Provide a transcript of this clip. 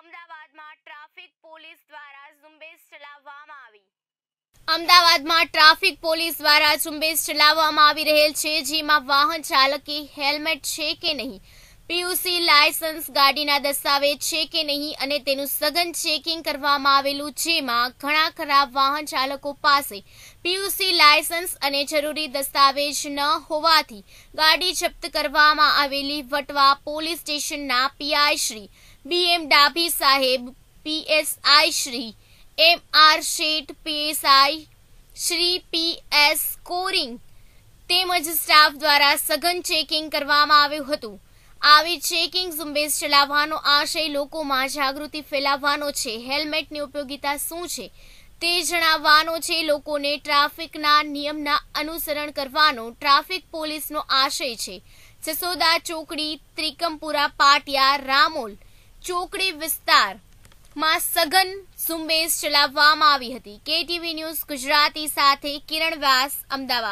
અમદાવાદમાં traffic police દ્વારા ઝુંબેશ ચલાવવામાં આવી અમદાવાદમાં ટ્રાફિક પોલીસ દ્વારા ઝુંબેશ ચલાવવામાં આવી રહેલ છે જેમાં વાહન ચાલકે હેલ્મેટ છે કે નહીં પીયુસી લાયસન્સ ગાડીના દસ્તાવેજ છે કે નહીં અને તેનું સઘન ચેકિંગ કરવામાં આવેલું જેમાં ઘણા ખરાબ વાહન ચાલકો પાસે પીયુસી લાયસન્સ અને જરૂરી દસ્તાવેજ ન હોવાથી ગાડી જપ્ત કરવામાં આવેલી વટવા પોલીસ સ્ટેશનના પીઆઈ શ્રી બીએમ ડાભી સાહેબ PSI Shri M R Sheth PSI Shri PS Koring તેમજ સ્ટાફ દ્વારા સઘન ચેકિંગ કરવામાં આવ્યું હતું આવી ચેકિંગ ઝુંબેશ ચલાવવાનો આશય લોકોમાં જાગૃતિ ફેલાવવાનો છે હેલ્મેટની ઉપયોગીતા શું છે તે જણાવવાનો છે લોકોને ટ્રાફિકના નિયમના અનુસરણ કરવાનો ટ્રાફિક પોલીસનો આશય છે જસોદા ચોકડી ત્રિકમપુરા પાટિયા રામોલ ચોકડી વિસ્તારમાં સઘન ઝુંબેશ ચલાવવામાં આવી હતી કેટીવી ન્યૂઝ ગુજરાતી સાથે કિરણ વ્યાસ અમદાવાદ